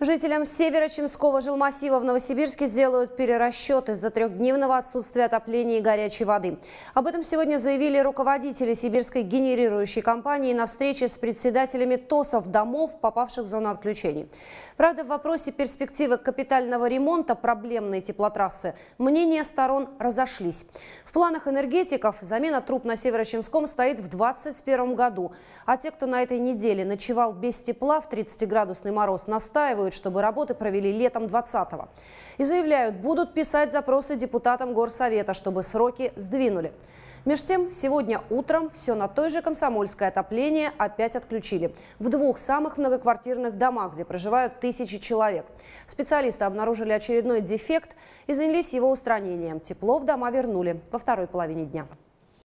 Жителям северо-чемского жилмассива в Новосибирске сделают перерасчет из-за трехдневного отсутствия отопления и горячей воды. Об этом сегодня заявили руководители сибирской генерирующей компании на встрече с председателями ТОСов домов, попавших в зону отключений. Правда, в вопросе перспективы капитального ремонта проблемной теплотрассы мнения сторон разошлись. В планах энергетиков замена труб на северо-чемском стоит в 2021 году. А те, кто на этой неделе ночевал без тепла в 30-градусный мороз, настаивают, настаивают, чтобы работы провели летом 20-го. И заявляют, будут писать запросы депутатам Горсовета, чтобы сроки сдвинули. Меж тем, сегодня утром все на той же комсомольское отопление опять отключили. В двух самых многоквартирных домах, где проживают тысячи человек. Специалисты обнаружили очередной дефект и занялись его устранением. Тепло в дома вернули во второй половине дня.